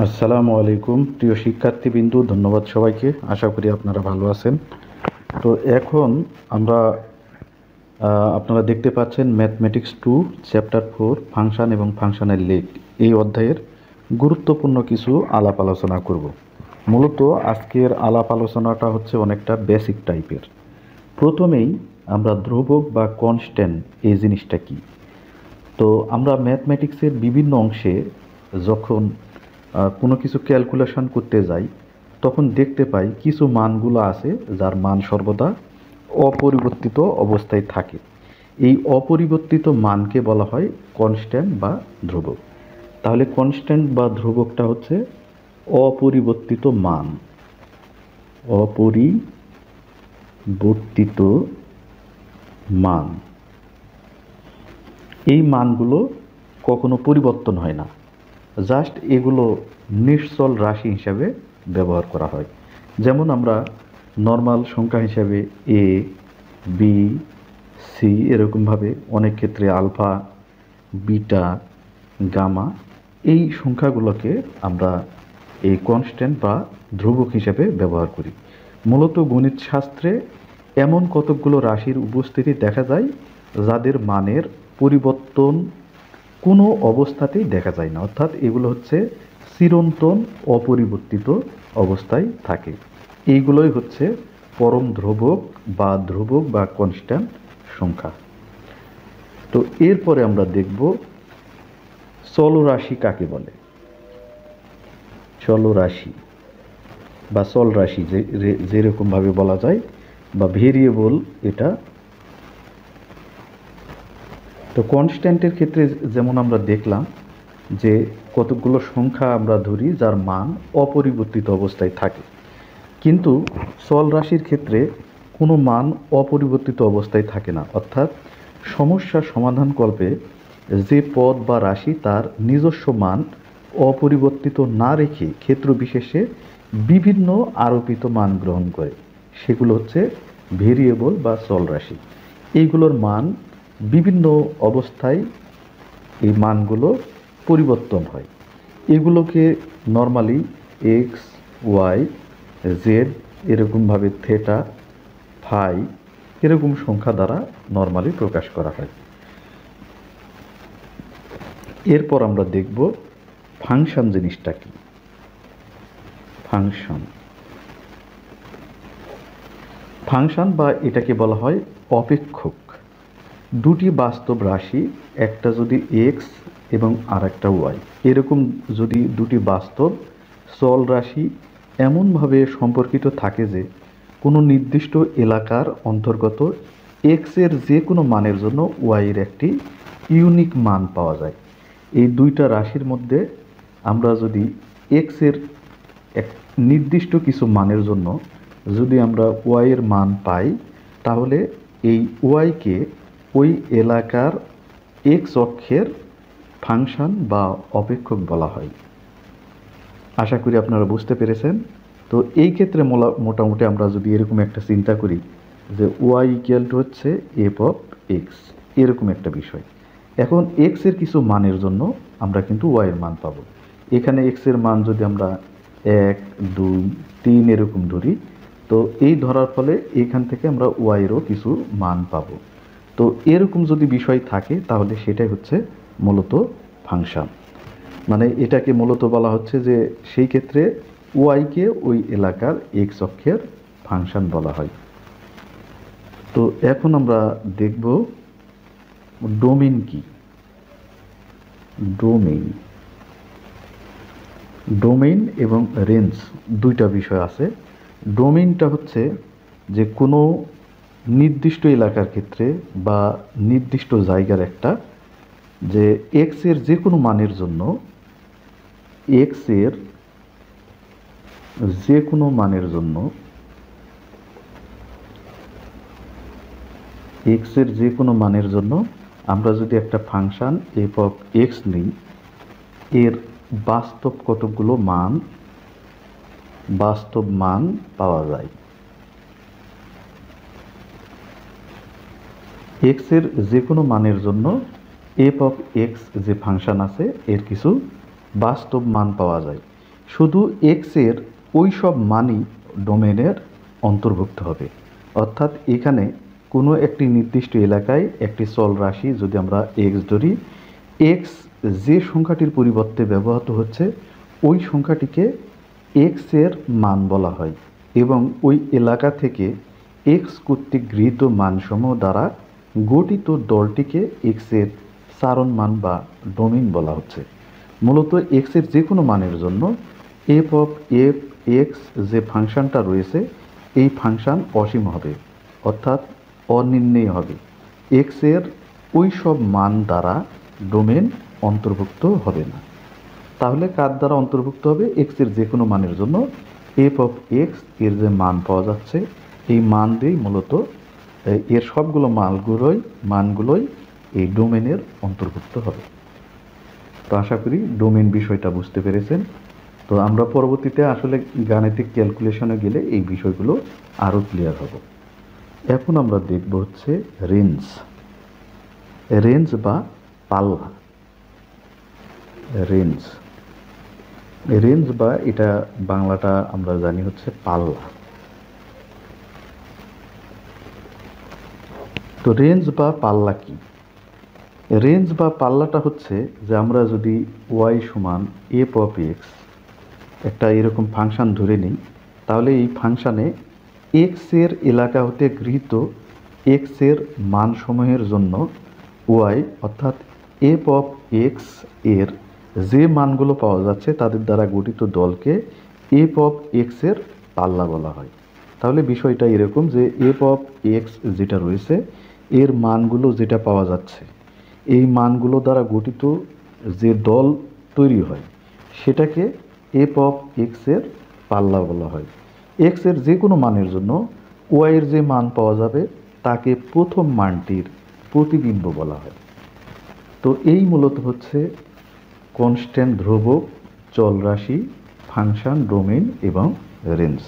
আসসালামু আলাইকুম প্রিয় শিক্ষার্থীবৃন্দু ধন্যবাদ সবাইকে আশা করি আপনারা ভালো আছেন তো এখন আমরা আপনারা দেখতে পাচ্ছেন mathematics two chapter four function এবং ফাংশানের লেক এই অধ্যায়ের গুরুত্বপূর্ণ কিছু আলাপ আলোচনা করব মূলত আজকের আলাপ আলোচনাটা হচ্ছে অনেকটা বেসিক টাইপের প্রথমেই আমরা ধ্রুবক বা কনস্ট্যান্ট এই জিনিসটা কি তো আমরা ম্যাথমেটিক্সের বিভিন্ন অংশে যখন কোনো কিছু ক্যালকুলেশন করতে যাই তখন দেখতে পাই কিছু মানগুলো আছে যার মান সর্বদা অপরিবর্তিত অবস্থায় থাকে এই অপরিবর্তিত মানকে বলা হয় কনস্ট্যান্ট বা ধ্রুবক তাহলে কনস্ট্যান্ট বা ধ্রুবকটা হচ্ছে অপরিবর্তিত মান অপরিবর্তিত মান এই মানগুলো কখনো পরিবর্তন হয় না জাস্ট এগুলো নিশ্চল রাশি হিসাবে ব্যবহার করা হয় যেমন আমরা নর্মাল সংখ্যা হিসাবে এ বি সি এরকমভাবে অনেক ক্ষেত্রে আলফা বিটা গামা এই সংখ্যাগুলোকে আমরা এই কনস্ট্যান্ট বা ধ্রুবক হিসাবে ব্যবহার করি মূলত গণিত শাস্ত্রে এমন কতকগুলো রাশির উপস্থিতি দেখা যায় যাদের মানের পরিবর্তন কোনো অবস্থাতেই দেখা যায় না অর্থাৎ এগুলো হচ্ছে চিরন্তন অপরিবর্তিত অবস্থায় থাকে এইগুলোই হচ্ছে পরম ধ্রুবক বা ধ্রুবক বা কনস্ট্যান্ট সংখ্যা তো এরপরে আমরা দেখব চলরাশি কাকে বলে চলরাশি বা চলরাশি যে যেরকমভাবে বলা যায় বা ভেরিয়েবল এটা তো কনস্ট্যান্টের ক্ষেত্রে যেমন আমরা দেখলাম যে কতগুলো সংখ্যা আমরা ধরি যার মান অপরিবর্তিত অবস্থায় থাকে কিন্তু সল রাশির ক্ষেত্রে কোনো মান অপরিবর্তিত অবস্থায় থাকে না অর্থাৎ সমস্যা সমাধান কল্পে যে পদ বা রাশি তার নিজস্ব মান অপরিবর্তিত না রেখে ক্ষেত্র বিশেষে বিভিন্ন আরোপিত মান গ্রহণ করে সেগুলো হচ্ছে ভেরিয়েবল বা সল রাশি এইগুলোর মান বিভিন্ন অবস্থায় এই মানগুলো পরিবর্তন হয় এগুলোকে নর্মালি এক্স ওয়াই জেড এরকমভাবে থেটা ফাই এরকম সংখ্যা দ্বারা নর্মালি প্রকাশ করা হয় এরপর আমরা দেখব ফাংশন জিনিসটা কি ফাংশন ফাংশন বা এটাকে বলা হয় অপেক্ষক দুটি বাস্তব রাশি একটা যদি এক্স এবং আর একটা ওয়াই এরকম যদি দুটি বাস্তব সল রাশি এমনভাবে সম্পর্কিত থাকে যে কোনো নির্দিষ্ট এলাকার অন্তর্গত এক্সের যে কোনো মানের জন্য ওয়াইয়ের একটি ইউনিক মান পাওয়া যায় এই দুইটা রাশির মধ্যে আমরা যদি এক্সের এক নির্দিষ্ট কিছু মানের জন্য যদি আমরা ওয়াইয়ের মান পাই তাহলে এই ওয়াইকে ওই এলাকার এক্স অক্ষের ফাংশন বা অপেক্ষক বলা হয় আশা করি আপনারা বুঝতে পেরেছেন তো এই ক্ষেত্রে মোটামুটি আমরা যদি এরকম একটা চিন্তা করি যে ওয়াই ইকুয়াল টু হচ্ছে এফ অফ এক্স এরকম একটা বিষয় এখন এক্সের কিছু মানের জন্য আমরা কিন্তু ওয়াইয়ের মান পাব এখানে এক্সের মান যদি আমরা এক দুই তিন এরকম ধরি তো এই ধরার ফলে এখান থেকে আমরা ওয়াইয়েরও কিছু মান পাবো তো এরকম যদি বিষয় থাকে তাহলে সেটাই হচ্ছে মূলত ফাংশান মানে এটাকে মূলত বলা হচ্ছে যে সেই ক্ষেত্রে ওয়াইকে ওই এলাকার এক্স অক্ষের ফাংশান বলা হয় তো এখন আমরা দেখব ডোমেন কি ডোমেইন ডোমেইন এবং রেঞ্জ দুইটা বিষয় আছে ডোমেইনটা হচ্ছে যে কোনো নির্দিষ্ট এলাকার ক্ষেত্রে বা নির্দিষ্ট জায়গার একটা যে এক্স এর যে কোনো মানের জন্য এক্স এর যে কোনো মানের জন্য এক্স এর যে কোনো মানের জন্য আমরা যদি একটা ফাংশান এফ অফ এক্স নিই এর বাস্তব কতগুলো মান বাস্তব মান পাওয়া যায় এক্স এর যে কোনো মানের জন্য এফ অফ এক্স যে ফাংশান আছে এর কিছু বাস্তব মান পাওয়া যায় শুধু এক্স এর ওই সব মানই ডোমেনের অন্তর্ভুক্ত হবে অর্থাৎ এখানে কোনো একটি নির্দিষ্ট এলাকায় একটি চল রাশি যদি আমরা এক্স ধরি এক্স যে সংখ্যাটির পরিবর্তে ব্যবহৃত হচ্ছে ওই সংখ্যাটিকে এক্স এর মান বলা হয় এবং ওই এলাকা থেকে এক্স কর্তৃক গৃহীত মানসমূহ দ্বারা গঠিত দলটিকে এক্সের সারণ মান বা ডোমিন বলা হচ্ছে মূলত এক্সের যে কোনো মানের জন্য এফ অফ এফ এক্স যে ফাংশানটা রয়েছে এই ফাংশান অসীম হবে অর্থাৎ অনির্ণেয় হবে এক্সের ওই সব মান দ্বারা ডোমেন অন্তর্ভুক্ত হবে না তাহলে কার দ্বারা অন্তর্ভুক্ত হবে এক্সের যে কোনো মানের জন্য এফ অফ এক্স এর যে মান পাওয়া যাচ্ছে এই মান দিয়েই মূলত এর সবগুলো মালগুলোই মানগুলোই এই ডোমেনের অন্তর্ভুক্ত হবে তো আশা করি ডোমেন বিষয়টা বুঝতে পেরেছেন তো আমরা পরবর্তীতে আসলে গাণিতিক ক্যালকুলেশনে গেলে এই বিষয়গুলো আরও ক্লিয়ার হব এখন আমরা দেখব হচ্ছে রেঞ্জ রেঞ্জ বা পাল্লা রেঞ্জ রেঞ্জ বা এটা বাংলাটা আমরা জানি হচ্ছে পাল্লা তো রেঞ্জ বা পাল্লা কি রেঞ্জ বা পাল্লাটা হচ্ছে যে আমরা যদি ওয়াই সমান এফ অফ এক্স একটা এরকম ফাংশান ধরে নিই তাহলে এই ফাংশানে এক্সের এলাকা হতে গৃহীত এক্সের মানসমূহের জন্য ওয়াই অর্থাৎ এফ অফ এক্স এর যে মানগুলো পাওয়া যাচ্ছে তাদের দ্বারা গঠিত দলকে এফ অফ এক্সের পাল্লা বলা হয় তাহলে বিষয়টা এরকম যে এফ অফ এক্স যেটা রয়েছে এর মানগুলো যেটা পাওয়া যাচ্ছে এই মানগুলো দ্বারা গঠিত যে দল তৈরি হয় সেটাকে এফ অফ এক্সের পাল্লা বলা হয় এক্সের যে কোনো মানের জন্য ওয়াইয়ের যে মান পাওয়া যাবে তাকে প্রথম মানটির প্রতিবিম্ব বলা হয় তো এই মূলত হচ্ছে কনস্ট্যান্ট ধ্রুবক চলরাশি ফাংশন ডোমেন এবং রেঞ্জ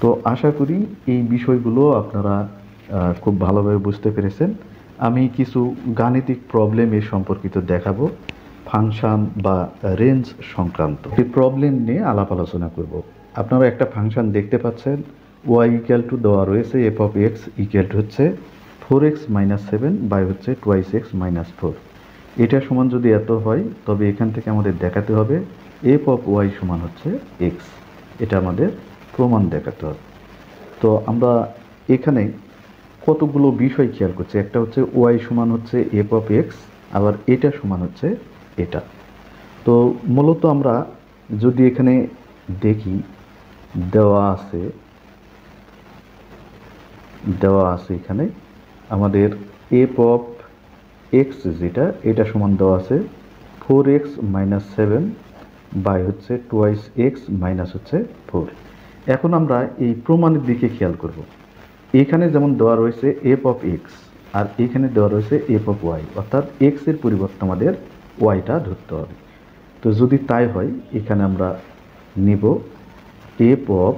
তো আশা করি এই বিষয়গুলো আপনারা খুব ভালোভাবে বুঝতে পেরেছেন আমি কিছু গাণিতিক প্রবলেম এ সম্পর্কিত দেখাবো ফাংশান বা রেঞ্জ সংক্রান্ত এই প্রবলেম নিয়ে আলাপ আলোচনা করব আপনারা একটা ফাংশান দেখতে পাচ্ছেন ওয়াই ইকুয়াল টু দেওয়া রয়েছে F of X equal to হচ্ছে four x minus seven by হচ্ছে টোয়াইস এক্স মাইনাস ফোর এটা সমান যদি এত হয় তবে এখান থেকে আমাদের দেখাতে হবে এফ অফ ওয়াই সমান হচ্ছে এক্স এটা আমাদের প্রমাণ দেখাতে হবে তো আমরা এখানে কতগুলো বিষয় খেয়াল করছে একটা হচ্ছে ওয়াই সমান হচ্ছে এফ অফ এক্স আবার এটা সমান হচ্ছে এটা তো মূলত আমরা যদি এখানে দেখি দেওয়া আছে দেওয়া আছে এখানে আমাদের এফ অফ এক্স যেটা এটা সমান দেওয়া আছে four x minus seven by হচ্ছে টোয়াইস এক্স মাইনাস হচ্ছে ফোর এখন আমরা এই প্রমাণের দিকে খেয়াল করব এখানে যেমন দেওয়া রয়েছে এফ অফ এক্স আর এখানে দেওয়া রয়েছে এফ অফ ওয়াই অর্থাৎ এক্সের পরিবর্তে আমাদের ওয়াইটা ধরতে হবে তো যদি তাই হয় এখানে আমরা নেব এফ অফ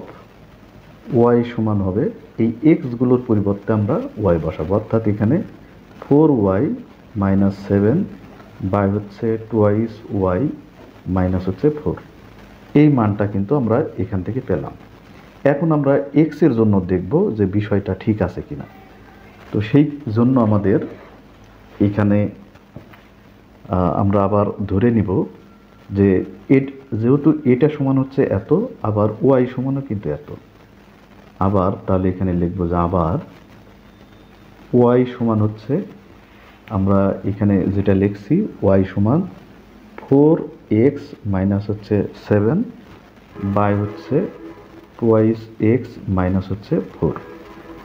ওয়াই সমান হবে এই এক্সগুলোর পরিবর্তে আমরা ওয়াই বসাবো অর্থাৎ এখানে four y minus seven by হচ্ছে টোয়াইস ওয়াই মাইনাস হচ্ছে ফোর এই মানটা কিন্তু আমরা এখান থেকে পেলাম এখন আমরা এক্সের জন্য দেখব যে বিষয়টা ঠিক আছে কিনা তো সেই জন্য আমাদের এখানে আমরা আবার ধরে নিব যে এট যেহেতু এটা সমান হচ্ছে এত আবার ওয়াই সমানও কিন্তু এত আবার তাহলে এখানে লিখব যে আবার ওয়াই সমান হচ্ছে আমরা এখানে যেটা লিখছি ওয়াই সমান ফোর এক্স মাইনাস হচ্ছে সেভেন বাই হচ্ছে টোয়াইস এক্স মাইনাস হচ্ছে ফোর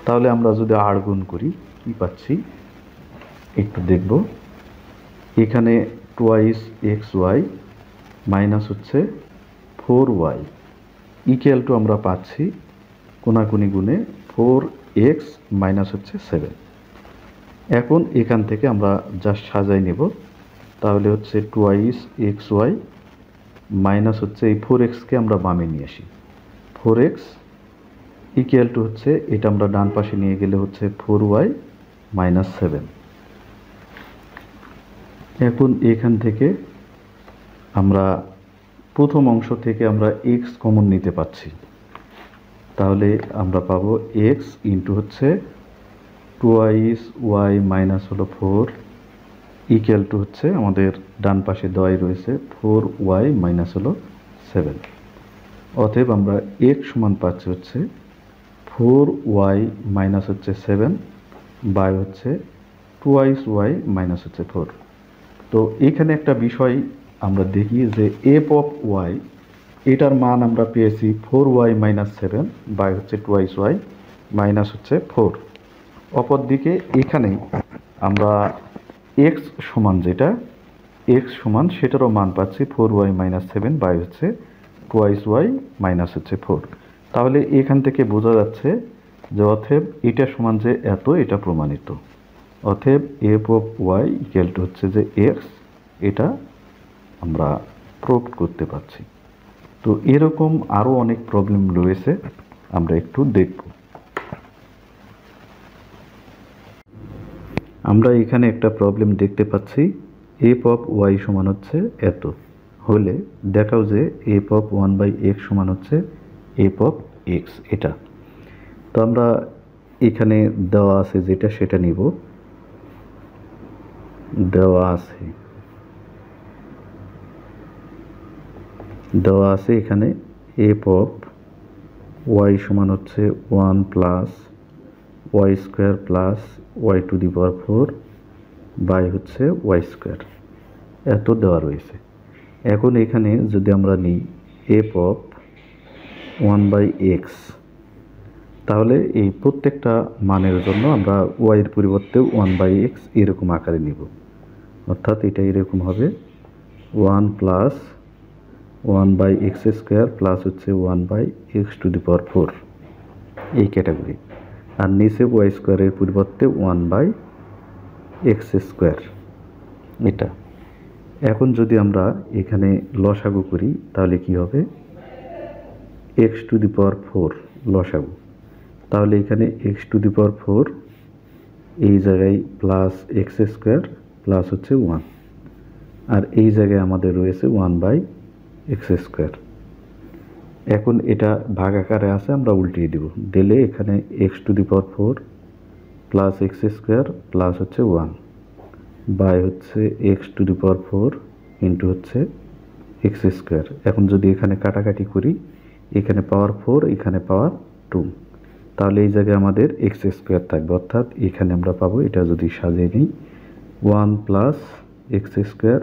তাহলে আমরা যদি আর গুণ করি কি পাচ্ছি একটু দেখব এখানে twice x y minus হচ্ছে ফোর ওয়াই ইকুয়াল টু আমরা পাচ্ছি কোনাকুনি গুণে ফোর এক্স মাইনাস হচ্ছে সেভেন এখন এখান থেকে আমরা জাস্ট সাজাই নেব তাহলে হচ্ছে টোয়াইস এক্স ওয়াই মাইনাস হচ্ছে এই ফোর এক্সকে আমরা বামে নিয়ে আসি ফোর এক্স ইকুয়াল টু হচ্ছে এটা আমরা ডান পাশে নিয়ে গেলে হচ্ছে ফোর ওয়াই মাইনাস সেভেন এখন এখান থেকে আমরা প্রথম অংশ থেকে আমরা এক্স কমন নিতে পারছি তাহলে আমরা পাবো এক্স ইন্টু হচ্ছে টুয়াইস ওয়াই মাইনাস হলো ফোর ইকুয়াল টু হচ্ছে আমাদের ডান পাশে দেওয়াই রয়েছে ফোর ওয়াই মাইনাস হলো সেভেন অতএব আমরা এক্স সমান পাচ্ছি হচ্ছে ফোর ওয়াই মাইনাস হচ্ছে সেভেন বাই হচ্ছে টুয়াইস ওয়াই মাইনাস হচ্ছে ফোর তো এখানে একটা বিষয় আমরা দেখি যে এফ অফ ওয়াই এটার মান আমরা পেয়েছি four y minus seven by হচ্ছে টুয়াইস ওয়াই মাইনাস হচ্ছে ফোর অপরদিকে এখানে আমরা এক্স সমান যেটা এক্স সমান সেটারও মান পাচ্ছি four y minus seven by হচ্ছে টোয়াইস ওয়াই মাইনাস হচ্ছে ফোর তাহলে এখান থেকে বোঝা যাচ্ছে যে অথেব এটা সমান যে এত এটা প্রমাণিত অথেব f of y equal to হচ্ছে যে এক্স এটা আমরা প্রুভ করতে পারছি তো এরকম আরও অনেক প্রবলেম রয়েছে আমরা একটু দেখব আমরা এখানে একটা প্রবলেম দেখতে পাচ্ছি এফ অফ ওয়াই সমান হচ্ছে এত হলে দেখাও যে f of one by x সমান হচ্ছে এ পপ এক্স এটা তো আমরা এখানে দেওয়া আছে যেটা সেটা নিব দেওয়া আছে দেওয়া আছে এখানে এ পপ ওয়াই সমান হচ্ছে one plus y square plus y to the power four by হচ্ছে ওয়াই স্কোয়ার এত দেওয়া রয়েছে এখন এখানে যদি আমরা নিই f of one by x তাহলে এই প্রত্যেকটা মানের জন্য আমরা ওয়াইয়ের পরিবর্তে ওয়ান বাই এক্স এরকম আকারে নিব অর্থাৎ এটা এরকম হবে one plus one by x square plus হচ্ছে one by x to the power four এই ক্যাটাগরি আর নিচে ওয়াই স্কোয়ারের পরিবর্তে ওয়ান বাই এক্স স্কোয়ার এটা এখন যদি আমরা এখানে লসাগু করি তাহলে কি হবে x to the power four লসাগু তাহলে এখানে x to the power four এই জায়গায় প্লাস এক্স স্কোয়ার প্লাস হচ্ছে ওয়ান আর এই জায়গায় আমাদের রয়েছে ওয়ান বাই এক্স স্কোয়ার এখন এটা ভাগ আকারে আছে আমরা উল্টিয়ে দেব দিলে এখানে x to the power four plus x square plus হচ্ছে ওয়ান বাই হচ্ছে x to the power four into হচ্ছে এক্স স্কোয়ার এখন যদি এখানে কাটাকাটি করি এখানে পাওয়ার ফোর এখানে পাওয়ার টু তাহলে এই জায়গায় আমাদের এক্স স্কোয়ার থাকবে অর্থাৎ এখানে আমরা পাবো এটা যদি সাজিয়ে নিই one plus x square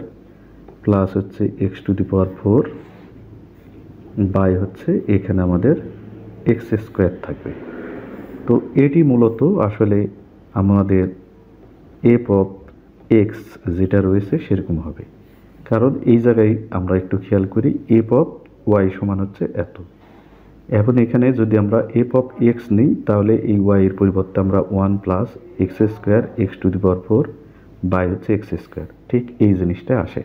plus হচ্ছে x to the power four by হচ্ছে এখানে আমাদের এক্স স্কোয়ার থাকবে তো এটি মূলত আসলে আমাদের এফ অফ এক্স যেটা রয়েছে সেরকম হবে কারণ এই জায়গায় আমরা একটু খেয়াল করি এফ অফ ওয়াই সমান হচ্ছে এত এখন এখানে যদি আমরা এফ অফ এক্স নিই তাহলে এই ওয়াই এর পরিবর্তে আমরা one plus x square x to the power four by হচ্ছে এক্স স্কোয়ার ঠিক এই জিনিসটা আসে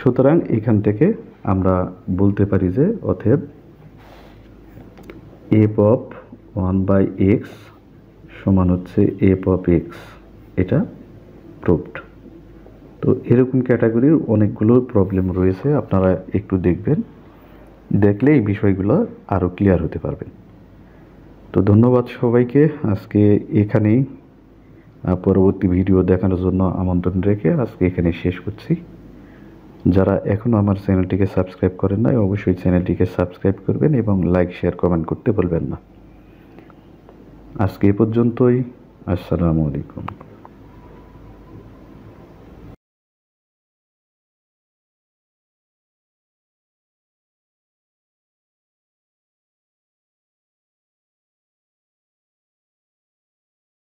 সুতরাং এখান থেকে আমরা বলতে পারি যে অথেব f of one by x সমান হচ্ছে এফ অফ এক্স এটা অ্যাপ্রুভড তো এরকম ক্যাটাগরির অনেকগুলো প্রবলেম রয়েছে আপনারা একটু দেখবেন দেখলে এই বিষয়গুলো আরও ক্লিয়ার হতে পারবেন তো ধন্যবাদ সবাইকে আজকে এখানেই পরবর্তী ভিডিও দেখানোর জন্য আমন্ত্রণ রেখে আজকে এখানে শেষ করছি যারা এখনও আমার চ্যানেলটিকে সাবস্ক্রাইব করেন নাই অবশ্যই চ্যানেলটিকে সাবস্ক্রাইব করবেন এবং লাইক শেয়ার কমেন্ট করতে বলবেন না আজকে এ পর্যন্তই আসসালামু আলাইকুম